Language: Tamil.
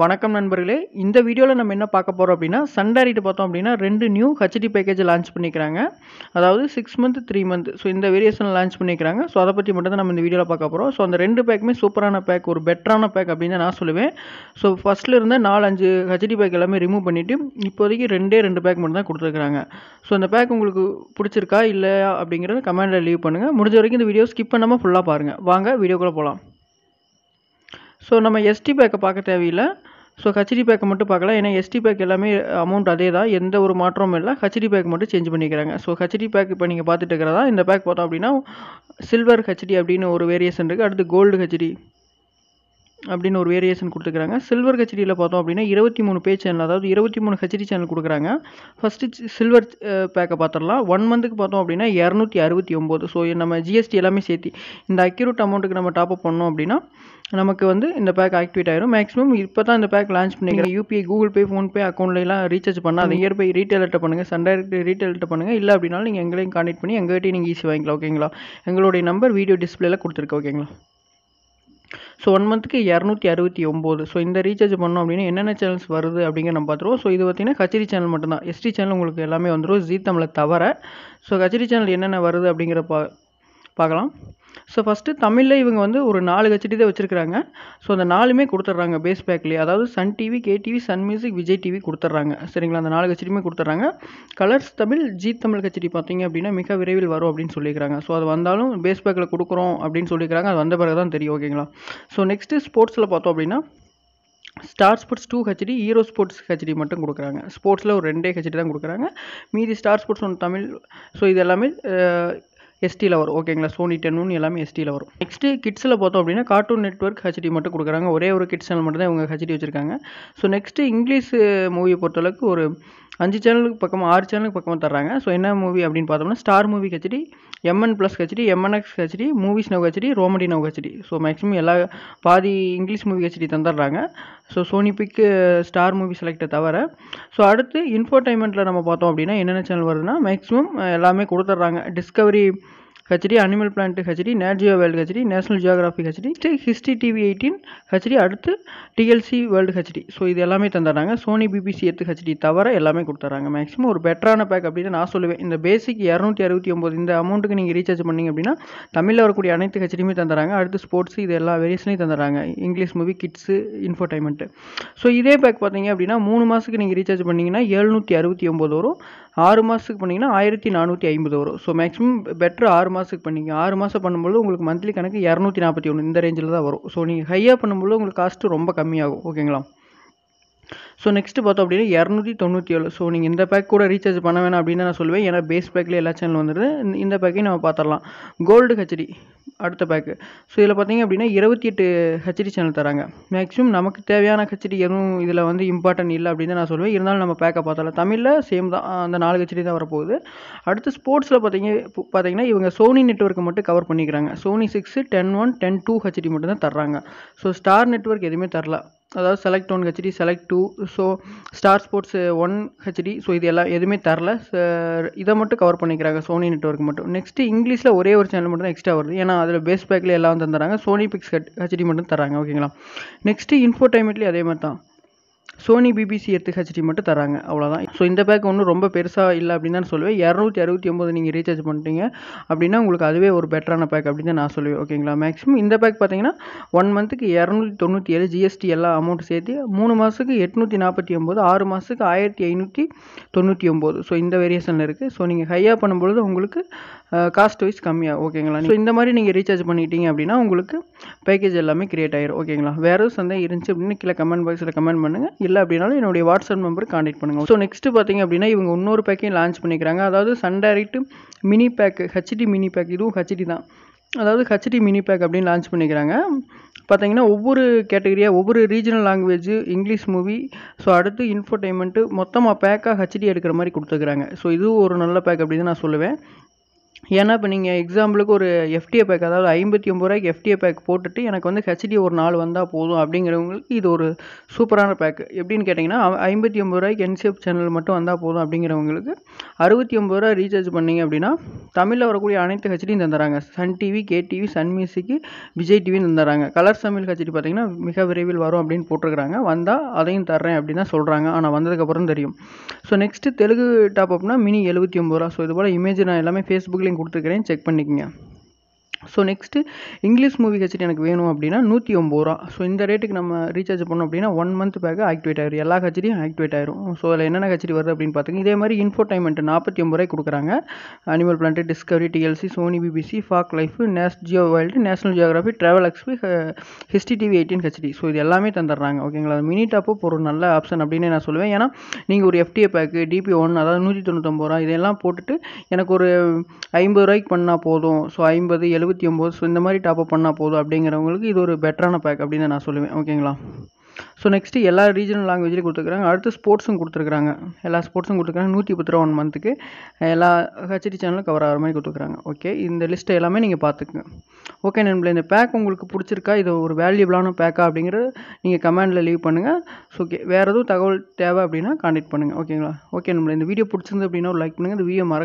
வணக்கம் நண்பர்களே இந்த வீடியோவில் நம்ம என்ன பார்க்க போகிறோம் அப்படின்னா சண்டாரிட்டு பார்த்தோம் அப்படின்னா ரெண்டு நியூ ஹெச்டி பேக்கேஜ் லான்ச் பண்ணிக்கிறாங்க அதாவது six month three month so இந்த வேரியேஷன் லான்ச் பண்ணிக்கிறாங்க ஸோ அதை பற்றி மட்டும் தான் நம்ம இந்த வீடியோவில் பார்க்க போகிறோம் ஸோ அந்த ரெண்டு பேக்குமே சூப்பரான பேக் ஒரு பெட்டரான பேக் அப்படின்னு நான் சொல்லுவேன் ஸோ ஃபஸ்ட்டில் இருந்த நாலு அஞ்சு ஹெச்டி பேக் எல்லாமே ரிமூவ் பண்ணிவிட்டு இப்போதைக்கு ரெண்டே ரெண்டு பேக் மட்டும் தான் கொடுத்துருக்குறாங்க ஸோ அந்த பேக் உங்களுக்கு பிடிச்சிருக்கா இல்லையா அப்படிங்கிறத கமெண்டில் லீவ் பண்ணுங்கள் முடிஞ்ச வரைக்கும் இந்த வீடியோ ஸ்கிப் பண்ணாமல் ஃபுல்லாக பாருங்கள் வாங்க வீடியோக்குள்ளே போகலாம் ஸோ நம்ம எஸ்டி பேக்கை பார்க்க தேவையில்லை ஸோ ஹச்டி பேக்கை மட்டும் பார்க்கலாம் ஏன்னா எஸ்டி பேக் எல்லாமே அமௌண்ட் அதே தான் எந்த ஒரு மாற்றமும் இல்லை ஹச்டி பேக் மட்டும் சேஞ்ச் பண்ணிக்கிறாங்க ஸோ ஹச்டி பேக் இப்போ நீங்கள் பார்த்துட்டு இருக்கிறதா இந்த பேக் பார்த்தோம் அப்படின்னா சில்வர் ஹச்டி அப்படின்னு ஒரு வேரியேஷன் இருக்குது அடுத்து கோல்டு ஹச்டி அப்படின்னு ஒரு வேரியேஷன் கொடுத்துருக்காங்க சில்வர் ஹெச்டியில் பார்த்தோம் அப்படின்னா இருபத்தி மூணு பே சேனல் அதாவது இருபத்தி மூணு ஹெச்டி சேனல் கொடுக்குறாங்க ஃபஸ்ட்டு சில்வர் பேக்கை பார்த்துடலாம் ஒன் மந்த்துக்கு பார்த்தோம் அப்படின்னா இரநூத்தி அறுபத்தி ஒம்பது ஸோ நம்ம ஜிஎஸ்டி எல்லாமே சேர்த்து இந்த அக்யூரூட் அமௌண்ட்டுக்கு நம்ம டாப்அப் பண்ணோம் அப்படின்னா நமக்கு வந்து இந்த பேக் ஆக்டிவேட் ஆயிரும் மேக்ஸிமம் இப்போ தான் இந்த பேக் லான்ச் பண்ணிக்கிறேன் யூபிஐ கூகுள் பே ஃபோன்பே அக்கௌண்ட்லாம் ரீசார்ஜ் பண்ணால் அதை இயற்பை ரீட்டைலர்கிட்ட பண்ணுங்கள் சண்டைரக்ட் ரீட்டைலர்கிட்ட பண்ணுங்கள் இல்லை அப்படின்னாலும் நீங்கள் எங்களையும் கான்டெக்ட் பண்ணி எங்கள்கிட்டையும் நீங்கள் ஈஸி வாங்கிக்கலாம் ஓகேங்களா எங்களுடைய நம்பர் வீடியோ டிஸ்பிளேல கொடுத்துருக்கு ஓகேங்களா ஸோ ஒன் மந்த்துக்கு இரநூத்தி அறுபத்தி ஒம்பது ஸோ இந்த ரீசார்ஜ் பண்ணோம் அப்படின்னா என்னென்ன சேனல்ஸ் வருது அப்படிங்கிற நம்ம பார்த்துருவோம் ஸோ இது பார்த்திங்கன்னா கச்சேரி சேனல் மட்டும்தான் எஸ்டி சேனல் உங்களுக்கு எல்லாமே வந்துடும் ஜீ தமிழை தவிர ஸோ கச்சேரி சேனல் என்னென்ன வருது அப்படிங்கிற பா பார்க்கலாம் ஸோ ஃபஸ்ட்டு தமிழில் இவங்க வந்து ஒரு நாலு ஹெச்டி தான் வச்சுருக்குறாங்க ஸோ அந்த நாலுமே கொடுத்துட்றாங்க பேஸ் பேக்லேயே அதாவது Sun TV K TV Sun Music Vijay TV கொடுத்துட்றாங்க சரிங்களா அந்த நாலு ஹெச்டியுமே கொடுத்துட்றாங்க கலர்ஸ் தமிழ் ஜி தமிழ் ஹெச்டி பார்த்தீங்க அப்படின்னா மிக விரைவில் வரும் அப்படின்னு சொல்லியிருக்காங்க ஸோ அது வந்தாலும் பேஸ் பேக்கில் கொடுக்குறோம் அப்படின்னு சொல்லியிருக்காங்க அது வந்த பிறகு தான் தெரியும் ஓகேங்களா ஸோ நெக்ஸ்ட்டு ஸ்போர்ட்ஸில் பார்த்தோம் அப்படின்னா Star Sports two HD Hero Sports HD மட்டும் கொடுக்குறாங்க ஸ்போர்ட்ஸில் ஒரு ரெண்டே ஹெச்டி தான் கொடுக்குறாங்க மீதி Star Sports one Tamil so இது எல்லாமே எஸ்டியில் வரும் ஓகேங்களா சோனி டென்னு எல்லாமே எஸ்டியில் வரும் நெக்ஸ்ட்டு கிட்ஸில் பார்த்தோம் அப்படின்னா கார்ட்டூன் நெட்ஒர்க் ஹெச்டி மட்டும் கொடுக்குறாங்க ஒரே ஒரு கிட்ஸ் சேனல் மட்டும் தான் இவங்க ஹெச்டி வச்சுருக்காங்க ஸோ நெக்ஸ்ட்டு இங்கிலீஷ் மூவியை பொறுத்தளவுக்கு ஒரு அஞ்சு சேனலுக்கு பக்கமாக ஆறு சேனலுக்கு பக்கமாக தர்றாங்க ஸோ என்ன மூவி அப்படின்னு பார்த்தோம்னா Star Movie HD MN plus HD MNX HD movies now HD romedy now HD so maximum எல்லா பாதி இங்கிலீஷ் மூவி ஹெச்டி தந்துடுறாங்க so Sony pix Star Movie செலக்டை தவிர ஸோ அடுத்து இன்ஃபோர்டைன்மெண்ட்டில் நம்ம பார்த்தோம் அப்படின்னா என்னென்ன சேனல் வருதுன்னா மேக்ஸிமம் எல்லாமே கொடுத்துட்றாங்க Discovery HD Animal Planet HD Nat Geo world HD National Geographic HD History TV eighteen HD அடுத்து டிஎல்சி வேர்ல்டு ஹெச்டி ஸோ இது எல்லாமே தந்துடுறாங்க சோனி பிபிசி எடுத்து ஹெச்டி தவிர எல்லாமே கொடுத்துறாங்க மேக்ஸிமம் ஒரு பெட்டரான பேக் அப்படின்னு நான் சொல்லுவேன் இந்த பேசிக் இரநூத்தி அறுபத்தி ஒம்பது இந்த அமௌண்ட்டுக்கு நீங்கள் ரீசார்ஜ் பண்ணிங்க அப்படின்னா தமிழில் வரக்கூடிய அனைத்து ஹெச்டியுமே தந்துடுறாங்க அடுத்து ஸ்போர்ட்ஸ் இது எல்லா வேரியஸ்லையும் தந்துடுறாங்க English movie kids infotainment so இதே பேக் பார்த்தீங்க அப்படின்னா மூணு மாதத்துக்கு நீங்கள் ரீசார்ஜ் பண்ணிங்கன்னா ஏழ்நூற்றி அறுபத்தி ஒம்பது வரும் ஆறு மாதத்துக்கு பண்ணிங்கன்னா ஆயிரத்தி நானூற்றி ஐம்பது வரும் ஸோ மேக்ஸிமம் பெட்ரு ஆறு மாதம் மாதத்துக்கு பண்ணிங்க ஆறு மாதம் பண்ணும்போது உங்களுக்கு மந்த்லி கணக்கு இரநூத்தி நாற்பத்தி ஒன்று இந்த ரேஞ்சில் தான் வரும் ஸோ நீங்கள் ஹையாக பண்ணும்போது உங்களுக்கு காஸ்ட்டு ரொம்ப கம்மியாகும் ஓகேங்களா ஸோ நெக்ஸ்ட்டு பார்த்தோம் அப்படின்னா இரநூத்தி தொண்ணூற்றி ஏழு ஸோ நீங்கள் இந்த பேக் கூட ரீசார்ஜ் பண்ண வேணாம் அப்படின்னு நான் சொல்லுவேன் ஏன்னா பேஸ் பேக்கில் எல்லா சேனல் வந்துடுது இந்த பேக்கையும் நம்ம பார்த்துடலாம் கோல்டு ஹெச்டி அடுத்த பேக்கு ஸோ இதில் பார்த்தீங்க அப்படின்னா இருபத்தி எட்டு ஹெச்டி சேனல் தராங்க மேக்ஸிமம் நமக்கு தேவையான ஹெச்டி எதுவும் இதில் வந்து இம்பார்ட்டன்ட் இல்லை அப்படின்னு தான் நான் சொல்லுவேன் இருந்தாலும் நம்ம பேக்கை பார்த்தாலும் தமிழில் சேம் தான் அந்த நாலு ஹெச்டி தான் வரப்போகுது அடுத்து ஸ்போர்ட்ஸில் பார்த்தீங்க பார்த்தீங்கன்னா இவங்க சோனி நெட்ஒர்க்கை மட்டும் கவர் பண்ணிக்கிறாங்க Sony six ten one ten two HD மட்டும் தான் தர்றாங்க ஸோ ஸ்டார் நெட்ஒர்க் எதுவுமே தரல அதாவது select one HD select two so Star Sports one HD so இது எல்லாம் எதுவுமே தரல இதை மட்டும் கவர் பண்ணிக்கிறாங்க சோனி நெட்ஒர்க் மட்டும் நெக்ஸ்ட்டு இங்கிலீஷில் ஒரே ஒரு சேனல் மட்டும் தான் எக்ஸ்ட்ரா வருது ஏன்னா அதில் பேஸ் பேக்கில் எல்லாம் தந்துடுறாங்க சோனி பிக்ஸ் ஹெச்டி மட்டும் தராங்க ஓகேங்களா நெக்ஸ்ட்டு இன்ஃபோடைன்மெண்ட்லேயும் அதே மாதிரி தான் சோனி பிபிசி எடுத்து ஹெச்டி மட்டும் தராங்க அவ்வளோதான் ஸோ இந்த பேக் ஒன்றும் ரொம்ப பெருசாக இல்லை அப்படின்னு தான் சொல்லுவேன் இரநூத்தி அறுபத்தி ஒம்பது நீங்கள் ரீசார்ஜ் பண்ணிட்டீங்க அப்படின்னா உங்களுக்கு அதுவே ஒரு பெட்டரான பேக் அப்படின்னு நான் சொல்லுவேன் ஓகேங்களா மேக்ஸிமம் இந்த பேக் பார்த்தீங்கன்னா ஒன் மந்த்துக்கு இரநூத்தி தொண்ணூற்றி ஏழு ஜிஎஸ்டி எல்லா அமௌண்ட் சேர்த்து மூணு மாதத்துக்கு எட்நூற்றி நாற்பத்தி ஒம்பது ஆறு மாதத்துக்கு ஆயிரத்தி ஐநூற்றி தொண்ணூற்றி ஒம்பது ஸோ இந்த வேரியேஷனில் இருக்குது ஸோ நீங்கள் ஹையாக பண்ணும்பொழுது உங்களுக்கு காஸ்ட் வைஸ் கம்மியாக ஓகேங்களா ஸோ இந்த மாதிரி நீங்கள் ரீசார்ஜ் பண்ணிட்டீங்க அப்படின்னா உங்களுக்கு பேக்கேஜ் எல்லாமே கிரியேட் ஆயிரும் ஓகேங்களா வேறு சந்தை இருந்துச்சு அப்படின்னு கீழே கமெண்ட் பாக்ஸில் கமெண்ட் பண்ணுங்கள் இல்லை அப்படின்னாலும் என்னுடைய வாட்ஸ்அப் நம்பர் காண்டாக்ட் பண்ணுங்கள் ஸோ நெக்ஸ்ட்டு பார்த்திங்க அப்படின்னா இவங்க இன்னொரு பேக்கையும் லான்ச் பண்ணிக்கிறாங்க அதாவது Sun Direct mini pack HD mini pack இதுவும் ஹெச்டி தான் அதாவது ஹெச்டி மினி பேக் அப்படின்னு லான்ச் பண்ணிக்கிறாங்க பார்த்தீங்கன்னா ஒவ்வொரு கேட்டகரியாக ஒவ்வொரு regional language English movie so அடுத்து இன்ஃபர்டைன்மெண்ட்டு மொத்தமாக பேக்காக ஹெச்டி எடுக்கிற மாதிரி கொடுத்துக்கிறாங்க ஸோ இதுவும் ஒரு நல்ல பேக் அப்படின்னு நான் சொல்லுவேன் ஏன்னா இப்போ நீங்கள் எக்ஸாம்பிளுக்கு ஒரு எஃப்டிஏ பேக் அதாவது ஐம்பத்தி ஒம்பது ரூபாய்க்கு எஃப்டிஏ பேக் போட்டுட்டு எனக்கு வந்து ஹெச்டி ஒரு நாள் வந்தால் போதும் அப்படிங்கிறவங்களுக்கு இது ஒரு சூப்பரான பேக் எப்படின்னு கேட்டிங்கன்னா ஐம்பத்தி ஒம்பது ரூபாய்க்கு என்சிஎஃப் சேனல் மட்டும் வந்தால் போதும் அப்படிங்கிறவங்களுக்கு அறுபத்தி ஒம்பது ரூபா ரீசார்ஜ் பண்ணிங்க அப்படின்னா தமிழில் வரக்கூடிய அனைத்து ஹெச்டியும் தந்துடுறாங்க Sun TV K TV Sun music Vijay டிவியும் தந்துடுறாங்க கலர் தமிழ் ஹெச்டி பார்த்திங்கன்னா மிக விரைவில் வரும் அப்படின்னு போட்டிருக்கிறாங்க வந்தால் அதையும் தர்றேன் அப்படின்னு தான் சொல்கிறாங்க ஆனால் வந்ததுக்கப்புறம் தெரியும் so next Telugu Apna mini எழுபத்தி ஒம்பது ரூபா ஸோ இது போல் இமேஜ் நான் எல்லாமே ஃபேஸ்புக்கில் லிங்க் கொடுத்துருக்குறேன் செக் பண்ணிக்கோங்க so next English movie HD எனக்கு வேணும் அப்படின்னா நூற்றி ஒம்பது ரூபா ஸோ இந்த ரேட்டுக்கு நம்ம ரீசார்ஜ் பண்ணோம் அப்படின்னா ஒன் மந்த் பேக்கு ஆக்டிவேட் ஆயிரும் எல்லா ஹெச்டியும் ஆக்டிவேட் ஆயிரும் ஸோ அதில் என்னென்ன ஹெச்டி வருது அப்படின்னு பார்த்துங்க இதே மாதிரி இன்ஃபோர்டைன்மெண்ட் நாற்பத்தி ஒம்பது ரூபாய் கொடுக்குறாங்க Animal Planet Discovery TLC Sony BBC Fox life Nat Geo world National Geographic travel XP history TV eighteen HD so இது எல்லாமே தந்துடுறாங்க ஓகேங்களா மினி டாப்போ ஒரு நல்ல ஆப்ஷன் அப்படின்னு நான் சொல்லுவேன் ஏன்னா நீங்கள் ஒரு எஃப்டிஏ பேக்கு டிபி ஒன் அதாவது நூற்றி தொண்ணூற்றொம்பது ரூபா இதெல்லாம் போட்டுட்டு எனக்கு ஒரு ஐம்பது ரூபாய்க்கு பண்ணால் போதும் ஸோ ஐம்பது எழுபது எழுபத்தி ஒம்பது ஸோ இந்த மாதிரி டாப்அப் பண்ணால் போதும் அப்படிங்கிறவங்களுக்கு இது ஒரு பெட்டரான பேக் அப்படின்னு நான் சொல்லுவேன் ஓகேங்களா ஸோ நெக்ஸ்ட்டு எல்லா ரீஜனல் லாங்குவேஜ்லையும் கொடுத்துருக்காங்க அடுத்து ஸ்போர்ட்ஸும் கொடுத்துருக்காங்க எல்லா ஸ்போர்ட்ஸும் கொடுத்துருக்காங்க நூற்றி பத்து ரூபா ஒன் மந்த்துக்கு எல்லா ஹெச்டி சேனலும் கவர் ஆகிற மாதிரி கொடுத்துருக்காங்க ஓகே இந்த லிஸ்ட்டை எல்லாமே நீங்கள் பார்த்துக்குங்க ஓகே நண்பர்களே இந்த பேக் உங்களுக்கு பிடிச்சிருக்கா இது ஒரு வேல்யூபிளான பேக்கா அப்படிங்கிறது நீங்கள் கமெண்டில் லீவ் பண்ணுங்கள் ஸோ ஓகே வேறு எதுவும் தகவல் தேவை அப்படின்னா கான்டெக்ட் பண்ணுங்கள் ஓகேங்களா ஓகே நம்மளை இந்த வீடியோ பிடிச்சிருந்து அப்படின்னா ஒரு லைக் பண்ணுங்கள் இந்த வீடியோ மறக்க